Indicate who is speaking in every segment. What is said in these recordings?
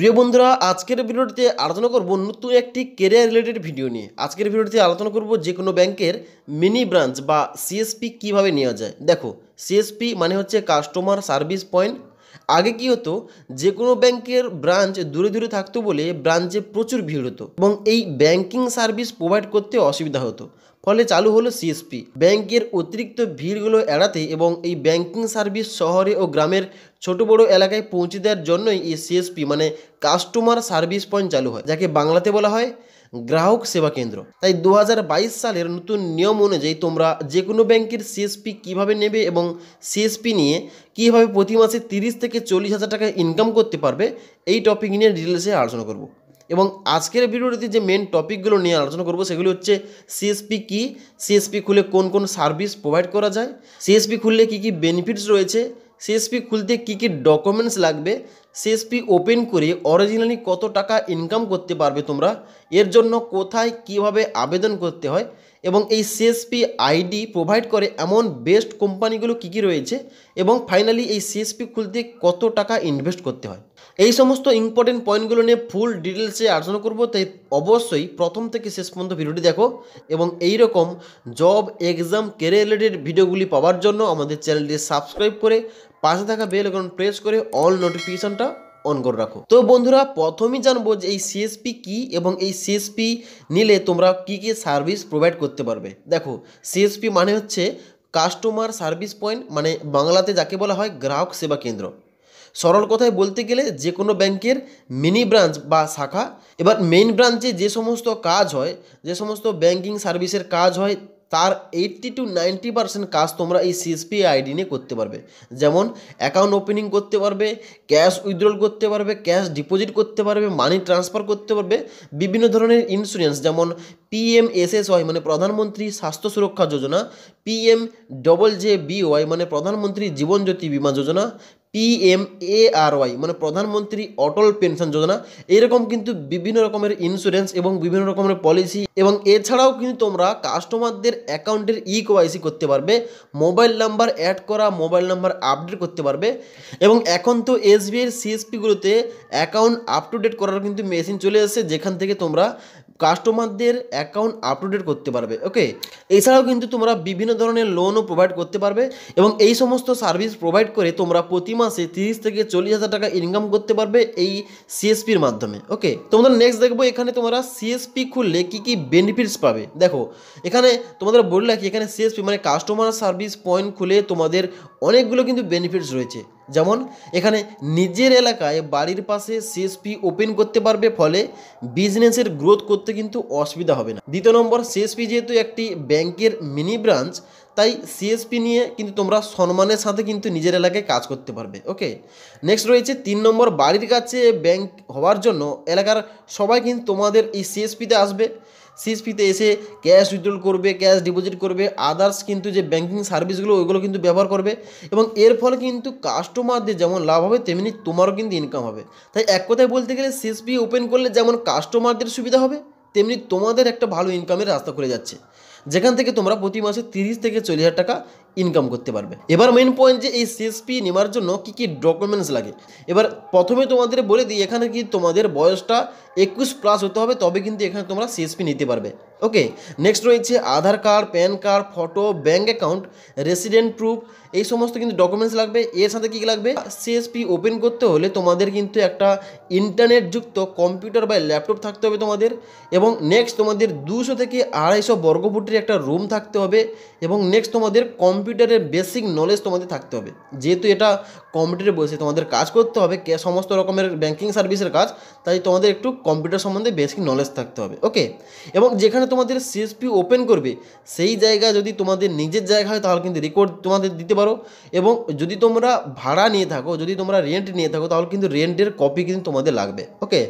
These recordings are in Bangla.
Speaker 1: প্রিয় বন্ধুরা আজকের ভিডিওটিতে আলোচনা করব নতুন একটি কেরিয়ার রিলেটেড ভিডিও নিয়ে আজকের ভিডিওটিতে আলোচনা করব যে কোনো ব্যাংকের মিনি ব্রাঞ্চ বা সিএসপি কিভাবে নেওয়া যায় দেখো সিএসপি মানে হচ্ছে কাস্টমার সার্ভিস পয়েন্ট আগে কি হতো যে কোনো ব্যাংকের ব্রাঞ্চ দূরে দূরে থাকতো বলে ব্রাঞ্চে প্রচুর ভিড় হতো এবং এই ব্যাংকিং সার্ভিস প্রোভাইড করতে অসুবিধা হতো ফলে চালু হলো সিএসপি ব্যাংকের অতিরিক্ত ভিড়গুলো এড়াতে এবং এই ব্যাংকিং সার্ভিস শহরে ও গ্রামের ছোট বড় এলাকায় পৌঁছে দেওয়ার জন্যই এই সিএসপি মানে কাস্টমার সার্ভিস পয়েন্ট চালু হয় যাকে বাংলাতে বলা হয় গ্রাহক সেবা কেন্দ্র তাই দু সালের নতুন নিয়ম অনুযায়ী তোমরা যে কোনো ব্যাংকের সিএসপি কিভাবে নেবে এবং সিএসপি নিয়ে কীভাবে প্রতি মাসে তিরিশ থেকে চল্লিশ হাজার টাকা ইনকাম করতে পারবে এই টপিক নিয়ে ডিটেলসে আলোচনা করব এবং আজকের ভিডিওটিতে যে মেন টপিকগুলো নিয়ে আলোচনা করব সেগুলি হচ্ছে সিএসপি কি সিএসপি খুলে কোন কোন সার্ভিস প্রোভাইড করা যায় সিএসপি খুললে কি কি বেনিফিটস রয়েছে সিএসপি খুলতে কী কী ডকুমেন্টস লাগবে সিএসপি ওপেন করে অরিজিনালি কত টাকা ইনকাম করতে পারবে তোমরা এর জন্য কোথায় কিভাবে আবেদন করতে হয় এবং এই সিএসপি আইডি প্রোভাইড করে এমন বেস্ট কোম্পানিগুলো কী কী রয়েছে এবং ফাইনালি এই সিএসপি খুলতে কত টাকা ইনভেস্ট করতে হয় এই সমস্ত ইম্পর্টেন্ট পয়েন্টগুলো নিয়ে ফুল ডিটেলসে আলোচনা করবো তাই অবশ্যই প্রথম থেকে শেষ পর্যন্ত ভিডিওটি দেখো এবং এই রকম জব এক্সাম কেরিয়ার রিলেটেড ভিডিওগুলি পাওয়ার জন্য আমাদের চ্যানেলটি সাবস্ক্রাইব করে পাশে থাকা বেল এখন প্রেস করে অল নোটিফিকেশনটা অন করে রাখো তো বন্ধুরা প্রথমেই জানবো যে এই সিএসপি কি এবং এই সিএসপি নিলে তোমরা কি কি সার্ভিস প্রোভাইড করতে পারবে দেখো সিএসপি মানে হচ্ছে কাস্টমার সার্ভিস পয়েন্ট মানে বাংলাতে যাকে বলা হয় গ্রাহক সেবা কেন্দ্র সরল কথায় বলতে গেলে যে কোনো ব্যাংকের মিনি ব্রাঞ্চ বা শাখা এবার মেইন ব্রাঞ্চে যে সমস্ত কাজ হয় যে সমস্ত ব্যাংকিং সার্ভিসের কাজ হয় তার এইট্টি টু নাইনটি পার্সেন্ট কাজ তোমরা এই সিএসপি আইডি নিয়ে করতে পারবে যেমন অ্যাকাউন্ট ওপেনিং করতে পারবে ক্যাশ উইথড্রল করতে পারবে ক্যাশ ডিপোজিট করতে পারবে মানি ট্রান্সফার করতে পারবে বিভিন্ন ধরনের ইন্স্যুরেন্স যেমন পিএমএসএসওয়াই মানে প্রধানমন্ত্রী স্বাস্থ্য সুরক্ষা যোজনা পিএম ডবল জে বিওয়াই মানে প্রধানমন্ত্রী জীবনজ্যোতি বিমা যোজনা পিএমএআরওয়াই মানে প্রধানমন্ত্রী অটল পেনশন যোজনা এরকম কিন্তু বিভিন্ন রকমের ইন্স্যুরেন্স এবং বিভিন্ন রকমের পলিসি এবং এছাড়াও কিন্তু তোমরা কাস্টমারদের অ্যাকাউন্টের ই কেওয়াইসি করতে পারবে মোবাইল নাম্বার অ্যাড করা মোবাইল নাম্বার আপডেট করতে পারবে এবং এখন তো এসবিআইয়ের সিএসপিগুলোতে অ্যাকাউন্ট আপ টু ডেট করার কিন্তু মেশিন চলে এসেছে যেখান থেকে তোমরা কাস্টমারদের অ্যাকাউন্ট আপডেট করতে পারবে ওকে এছাড়াও কিন্তু তোমরা বিভিন্ন ধরনের লোনও প্রোভাইড করতে পারবে এবং এই সমস্ত সার্ভিস প্রোভাইড করে তোমরা প্রতি মাসে তিরিশ থেকে চল্লিশ হাজার টাকা ইনকাম করতে পারবে এই সিএসপির মাধ্যমে ওকে তোমাদের নেক্সট দেখবো এখানে তোমরা সিএসপি খুললে কী কী বেনিফিটস পাবে দেখো এখানে তোমাদের বললে কি এখানে সিএসপি মানে কাস্টমার সার্ভিস পয়েন্ট খুলে তোমাদের অনেকগুলো কিন্তু বেনিফিটস রয়েছে যেমন এখানে নিজের এলাকায় বাড়ির পাশে সিএসপি ওপেন করতে পারবে ফলে বিজনেসের গ্রোথ করতে কিন্তু অসুবিধা হবে না দ্বিতীয় নম্বর সিএসপি যেহেতু একটি ব্যাংকের মিনি ব্রাঞ্চ তাই সিএসপি নিয়ে কিন্তু তোমরা সম্মানের সাথে কিন্তু নিজের এলাকায় কাজ করতে পারবে ওকে নেক্সট রয়েছে তিন নম্বর বাড়ির কাছে ব্যাংক হওয়ার জন্য এলাকার সবাই কিন্তু তোমাদের এই সিএসপিতে আসবে সিএসপিতে এসে ক্যাশ উইথড্রল করবে ক্যাশ ডিপোজিট করবে আদার্স কিন্তু যে ব্যাঙ্কিং সার্ভিসগুলো ওইগুলো কিন্তু ব্যবহার করবে এবং এর ফলে কিন্তু কাস্টমারদের যেমন লাভ হবে তেমনি তোমারও কিন্তু ইনকাম হবে তাই এক কথায় বলতে গেলে সিএসপি ওপেন করলে যেমন কাস্টমারদের সুবিধা হবে তেমনি তোমাদের একটা ভালো ইনকামের রাস্তা খুলে যাচ্ছে যেখান থেকে তোমরা প্রতি মাসে তিরিশ থেকে চল্লিশ হাজার টাকা ইনকাম করতে পারবে এবার মেন পয়েন্ট যে এই সিএসপি নেওয়ার জন্য কি কি ডকুমেন্টস লাগে এবার প্রথমে তোমাদের বলে দিই এখানে কি তোমাদের বয়সটা একুশ প্লাস হতে হবে তবে কিন্তু এখানে তোমরা সিএসপি নিতে পারবে ওকে নেক্সট রয়েছে Aadhaar card PAN card photo bank account resident proof এই সমস্ত কিন্তু ডকুমেন্টস লাগবে এর সাথে কী লাগবে সিএসপি ওপেন করতে হলে তোমাদের কিন্তু একটা ইন্টারনেট যুক্ত কম্পিউটার বা ল্যাপটপ থাকতে হবে তোমাদের এবং নেক্সট তোমাদের দুশো থেকে আড়াইশো বর্গফুটের একটা রুম থাকতে হবে এবং নেক্সট তোমাদের কম কম্পিউটারের বেসিক নলেজ তোমাদের থাকতে হবে যেহেতু এটা কম্পিউটারে বসে তোমাদের কাজ করতে হবে সমস্ত রকমের ব্যাঙ্কিং সার্ভিসের কাজ তাই তোমাদের একটু কম্পিউটার সম্বন্ধে বেসিক নলেজ থাকতে হবে ওকে এবং যেখানে তোমাদের সিএসপি ওপেন করবে সেই জায়গা যদি তোমাদের নিজের জায়গা হয় তাহলে কিন্তু রেকর্ড তোমাদের দিতে পারো এবং যদি তোমরা ভাড়া নিয়ে থাকো যদি তোমরা রেন্ট নিয়ে থাকো তাহলে কিন্তু রেন্টের কপি কিন্তু তোমাদের লাগবে ওকে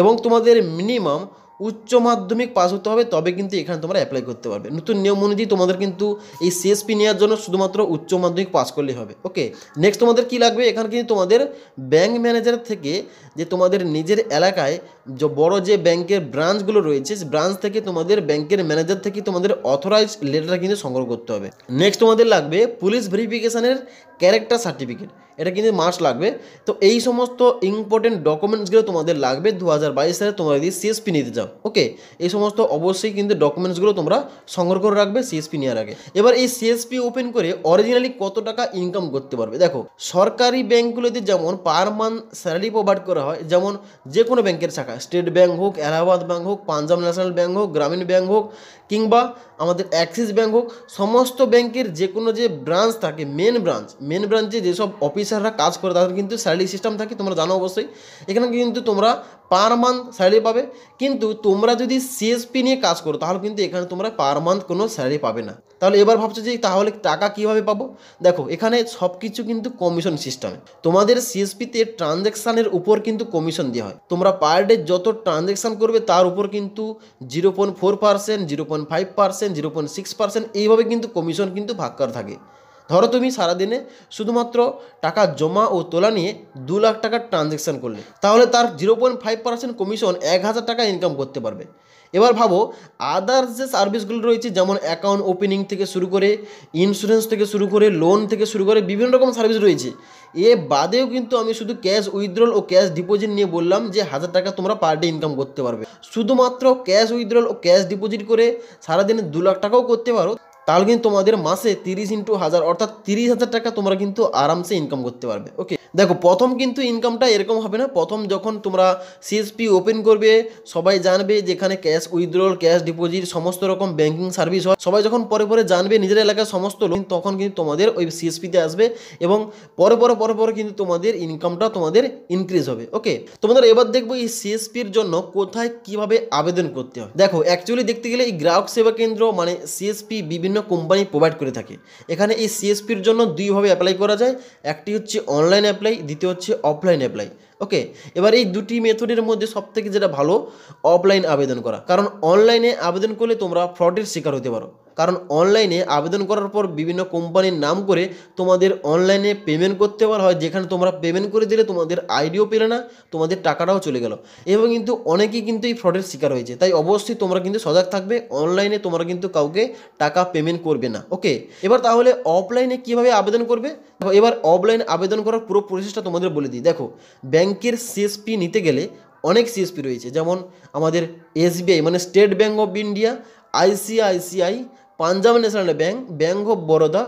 Speaker 1: এবং তোমাদের মিনিমাম উচ্চ মাধ্যমিক পাস হতে হবে তবে কিন্তু এখানে তোমরা অ্যাপ্লাই করতে পারবে নতুন নিয়ম অনুযায়ী তোমাদের কিন্তু এই সিএসপি নেওয়ার জন্য শুধুমাত্র উচ্চ মাধ্যমিক পাস করলে হবে ওকে নেক্সট তোমাদের কি লাগবে এখানে কিন্তু তোমাদের ব্যাংক ম্যানেজার থেকে যে তোমাদের নিজের এলাকায় যে বড় যে ব্যাংকের ব্রাঞ্চগুলো রয়েছে ব্রাঞ্চ থেকে তোমাদের ব্যাংকের ম্যানেজার থেকে তোমাদের অথরাইজ লেটার কিন্তু সংগ্রহ করতে হবে নেক্সট তোমাদের লাগবে পুলিশ ভেরিফিকেশানের ক্যারেক্টার সার্টিফিকেট এটা কিন্তু মার্চ লাগবে তো এই সমস্ত ইম্পর্টেন্ট ডকুমেন্টসগুলো তোমাদের লাগবে দু হাজার বাইশ সালে তোমরা যদি সিএসপি নিতে যাও ওকে এই সমস্ত অবশ্যই কিন্তু ডকুমেন্টসগুলো তোমরা সংগ্রহ করে রাখবে সিএসপি নেওয়ার আগে এবার এই সিএসপি ওপেন করে অরিজিনালি কত টাকা ইনকাম করতে পারবে দেখো সরকারি ব্যাঙ্কগুলোতে যেমন পার মান্থ স্যালারি প্রোভাইড করা হয় যেমন যে কোনো ব্যাংকের শাখা স্টেট ব্যাঙ্ক হোক এলাহাবাদ ব্যাঙ্ক হোক পাঞ্জাব ন্যাশনাল ব্যাঙ্ক হোক গ্রামীণ ব্যাঙ্ক হোক কিংবা আমাদের অ্যাক্সিস ব্যাঙ্ক হোক সমস্ত ব্যাংকের যে কোনো যে ব্রাঞ্চ থাকে মেন ব্রাঞ্চ মেন ব্রাঞ্চে যেসব অফিসাররা কাজ করে তাদের কিন্তু স্যালারি সিস্টেম থাকে তোমরা জানো অবশ্যই এখানে কিন্তু তোমরা পার মান্থ স্যালারি পাবে কিন্তু তোমরা যদি সিএসপি নিয়ে কাজ করো তাহলে কিন্তু এখানে তোমরা পার মান্থ কোনো স্যালারি পাবে না তাহলে এবার ভাবছো যে তাহলে টাকা কীভাবে পাবো দেখো এখানে সব কিছু কিন্তু কমিশন সিস্টেমে তোমাদের সিএসপিতে ট্রানজ্যাকশানের উপর কিন্তু কমিশন দেওয়া হয় তোমরা পার ডে যত ট্রানজ্যাকশান করবে তার উপর কিন্তু zero point four percent zero point five percent zero point six percent এইভাবে কিন্তু কমিশন কিন্তু ভাগ করা থাকে ধরো তুমি সারাদিনে শুধুমাত্র টাকা জমা ও তোলা নিয়ে দু লাখ টাকার ট্রানজ্যাকশান করলে তাহলে তার zero point five percent commission এক হাজার টাকা ইনকাম করতে পারবে এবার ভাবো আদার্স যে সার্ভিসগুলো রয়েছে যেমন অ্যাকাউন্ট ওপেনিং থেকে শুরু করে ইন্স্যুরেন্স থেকে শুরু করে লোন থেকে শুরু করে বিভিন্ন রকম সার্ভিস রয়েছে এ বাদেও কিন্তু আমি শুধু ক্যাশ উইথড্রল ও ক্যাশ ডিপোজিট নিয়ে বললাম যে হাজার টাকা তোমরা পার ডে ইনকাম করতে পারবে শুধুমাত্র ক্যাশ উইথড্রল ও ক্যাশ ডিপোজিট করে সারাদিনে দু লাখ টাকাও করতে পারো তাহলে কিন্তু তোমাদের মাসে তিরিশ ইন্টু হাজার অর্থাৎ তিরিশ হাজার টাকা তোমরা কিন্তু আরামসে ইনকাম করতে পারবে ওকে দেখো প্রথম কিন্তু ইনকামটা এরকম হবে না প্রথম যখন তোমরা সিএসপি ওপেন করবে সবাই জানবে যেখানে ক্যাশ উইথড্রল ক্যাশ ডিপোজিট সমস্ত রকম ব্যাঙ্কিং সার্ভিস হয় সবাই যখন পরে পরে জানবে নিজের এলাকার সমস্ত লোক তখন কিন্তু তোমাদের ওই সিএসপিতে আসবে এবং পরে পরে পরে পরে কিন্তু তোমাদের ইনকামটা তোমাদের ইনক্রিজ হবে ওকে তোমাদের এবার দেখবো এই সিএসপির জন্য কোথায় কিভাবে আবেদন করতে হয় দেখো অ্যাকচুয়ালি দেখতে গেলে এই গ্রাহক সেবা কেন্দ্র মানে সিএসপি বিভিন্ন বিভিন্ন কোম্পানি প্রোভাইড করে থাকে এখানে এই সিএসপির জন্য দুইভাবে অ্যাপ্লাই করা যায় একটি হচ্ছে অনলাইন অ্যাপ্লাই দ্বিতীয় হচ্ছে অফলাইন অ্যাপ্লাই ওকে এবার এই দুটি মেথডের মধ্যে সবথেকে যেটা ভালো অফলাইন আবেদন করা কারণ অনলাইনে আবেদন করলে তোমরা ফ্রডের শিকার হতে পারো কারণ অনলাইনে আবেদন করার পর বিভিন্ন কোম্পানির নাম করে তোমাদের অনলাইনে পেমেন্ট করতে বলা হয় যেখানে তোমরা পেমেন্ট করে দিলে তোমাদের আইডিও পেলে না তোমাদের টাকাটাও চলে গেল এবং কিন্তু অনেকেই কিন্তু এই ফ্রডের শিকার হয়েছে তাই অবশ্যই তোমরা কিন্তু সজাগ থাকবে অনলাইনে তোমরা কিন্তু কাউকে টাকা পেমেন্ট করবে না ওকে এবার তাহলে অফলাইনে কিভাবে আবেদন করবে এবার অফলাইন আবেদন করার পুরো প্রসেসটা তোমাদের বলে দিই দেখো ব্যাংকের সিএসপি নিতে গেলে অনেক সিএসপি রয়েছে যেমন আমাদের এসবিআই মানে State Bank of India ICICI Punjab National Bank Bank of Baroda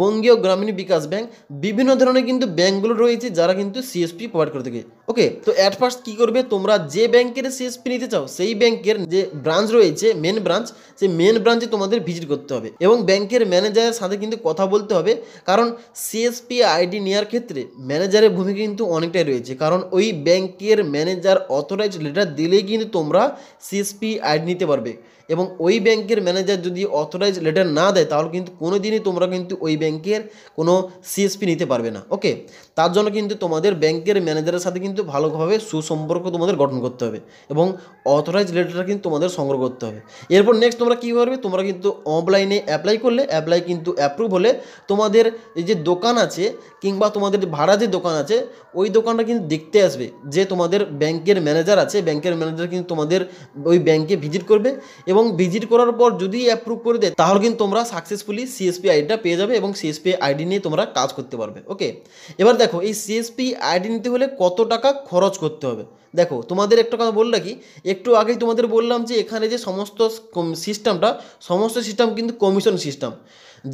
Speaker 1: Bangiya Gramin bKash bank বিভিন্ন ধরনের কিন্তু ব্যাঙ্কগুলো রয়েছে যারা কিন্তু সিএসপি প্রোভাইড করে থাকে ওকে তো অ্যাট ফার্স্ট কী করবে তোমরা যে ব্যাংকের সিএসপি নিতে চাও সেই ব্যাংকের যে ব্রাঞ্চ রয়েছে মেন ব্রাঞ্চ সেই মেন ব্রাঞ্চে তোমাদের ভিজিট করতে হবে এবং ব্যাংকের ম্যানেজারের সাথে কিন্তু কথা বলতে হবে কারণ সিএসপি আইডি নেওয়ার ক্ষেত্রে ম্যানেজারের ভূমিকা কিন্তু অনেকটাই রয়েছে কারণ ওই ব্যাংকের ম্যানেজার অথরাইজ লেটার দিলেই কিন্তু তোমরা সিএসপি আইডি নিতে পারবে এবং ওই ব্যাংকের ম্যানেজার যদি অথরাইজ লেটার না দেয় তাহলে কিন্তু কোনো দিনই তোমরা কিন্তু ওই ব্যাংকের কোনো সিএসপি নিতে পারবে না ওকে তার জন্য কিন্তু তোমাদের ব্যাংকের ম্যানেজারের সাথে কিন্তু ভালোভাবে সুসম্পর্ক তোমাদের গঠন করতে হবে এবং অথরাইজ লেটারটা কিন্তু তোমাদের সংগ্রহ করতে হবে এরপর নেক্সট তোমরা কী করবে তোমরা কিন্তু অনলাইনে অ্যাপ্লাই করলে অ্যাপ্লাই কিন্তু অ্যাপ্রুভ হলে তোমাদের এই যে দোকান আছে কিংবা তোমাদের ভাড়া যে দোকান আছে ওই দোকানটা কিন্তু দেখতে আসবে যে তোমাদের ব্যাংকের ম্যানেজার আছে ব্যাংকের ম্যানেজার কিন্তু তোমাদের ওই ব্যাংকে ভিজিট করবে এবং এবং ভিজিট করার পর যদি অ্যাপ্রুভ করে দেয় তাহলে কিন্তু তোমরা সাকসেসফুলি সিএসপি আইডিটা পেয়ে যাবে এবং সিএসপি আইডি নিয়ে তোমরা কাজ করতে পারবে ওকে এবার দেখো এই সিএসপি আইডি নিতে হলে কত টাকা খরচ করতে হবে দেখো তোমাদের একটা কথা বললে কি একটু আগেই তোমাদের বললাম যে এখানে যে সমস্ত সিস্টেমটা সমস্ত সিস্টেম কিন্তু কমিশন সিস্টেম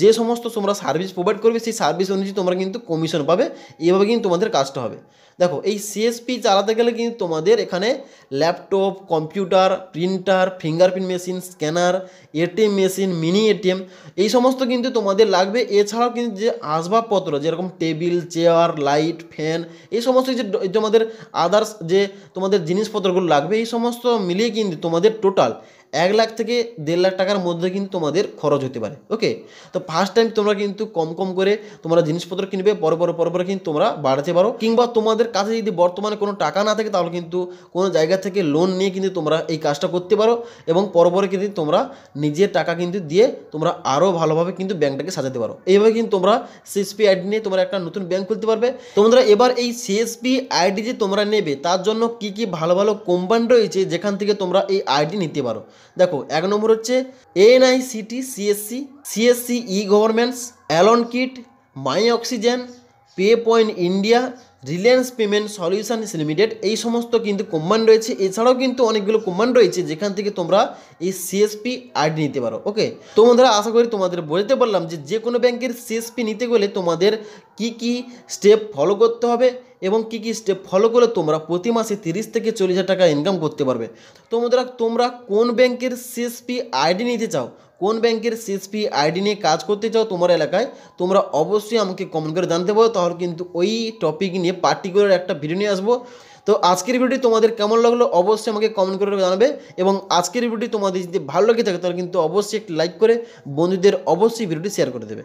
Speaker 1: যে সমস্ত তোমরা সার্ভিস প্রোভাইড করবে সেই সার্ভিস অনুযায়ী তোমরা কিন্তু কমিশন পাবে এইভাবে কিন্তু তোমাদের কাজটা হবে দেখো এই সিএসপি চালাতে গেলে কিন্তু তোমাদের এখানে laptop computer printer fingerprint machine scanner ATM machine mini ATM এই সমস্ত কিন্তু তোমাদের লাগবে এছাড়াও কিন্তু যে আসবাবপত্র যেরকম টেবিল চেয়ার লাইট ফ্যান এই সমস্ত যে তোমাদের আদার্স যে তোমাদের জিনিসপত্রগুলো লাগবে এই সমস্ত মিলিয়ে কিন্তু তোমাদের টোটাল এক লাখ থেকে দেড় লাখ টাকার মধ্যে কিন্তু তোমাদের খরচ হতে পারে ওকে তো ফার্স্ট টাইম তোমরা কিন্তু কম কম করে তোমরা জিনিসপত্র কিনবে পরে পরে পরে পরে কিন্তু তোমরা বাড়াতে পারো কিংবা তোমাদের কাছে যদি বর্তমানে কোনো টাকা না থাকে তাহলে কিন্তু কোনো জায়গা থেকে লোন নিয়ে কিন্তু তোমরা এই কাজটা করতে পারো এবং পরে পরে কিন্তু তোমরা নিজের টাকা কিন্তু দিয়ে তোমরা আরও ভালোভাবে কিন্তু ব্যাংকটাকে সাজাতে পারো এইভাবে কিন্তু তোমরা সিএসপি আইডি নিয়ে তোমরা একটা নতুন ব্যাংক খুলতে পারবে তোমরা এবার এই সিএসপি আইডি যে তোমরা নেবে তার জন্য কি কি ভালো ভালো কোম্পানি রয়েছে যেখান থেকে তোমরা এই আইডি নিতে পারো দেখো এক নম্বর হচ্ছে NICT CSC CSC e governments Alankit my Oxigen Pay Point India Reliance Payment Solutions Limited এই সমস্ত কিন্তু কোম্পানি রয়েছে এছাড়াও কিন্তু অনেকগুলো কোম্পানি রয়েছে যেখান থেকে তোমরা এই সিএসপি আইডি নিতে পারো ওকে তো বন্ধুরা আশা করি তোমাদের বলতে পারলাম যে যে কোনো ব্যাংকের সিএসপি নিতে গেলে তোমাদের কি কি স্টেপ ফলো করতে হবে এবং কী কী স্টেপ ফলো করলে তোমরা প্রতি মাসে তিরিশ থেকে চল্লিশ হাজার টাকা ইনকাম করতে পারবে তো তোমরা কোন ব্যাংকের সিএসপি আইডি নিতে চাও কোন ব্যাংকের সিএসপি আইডি নিয়ে কাজ করতে চাও তোমার এলাকায় তোমরা অবশ্যই আমাকে কমেন্ট করে জানতে পারো তাহলে কিন্তু ওই টপিক নিয়ে পার্টিকুলার একটা ভিডিও নিয়ে আসবো তো আজকের ভিডিওটি তোমাদের কেমন লাগলো অবশ্যই আমাকে কমেন্ট করে জানাবে এবং আজকের ভিডিওটি তোমাদের যদি ভালো লাগে থাকে তাহলে কিন্তু অবশ্যই একটি লাইক করে বন্ধুদের অবশ্যই ভিডিওটি শেয়ার করে দেবে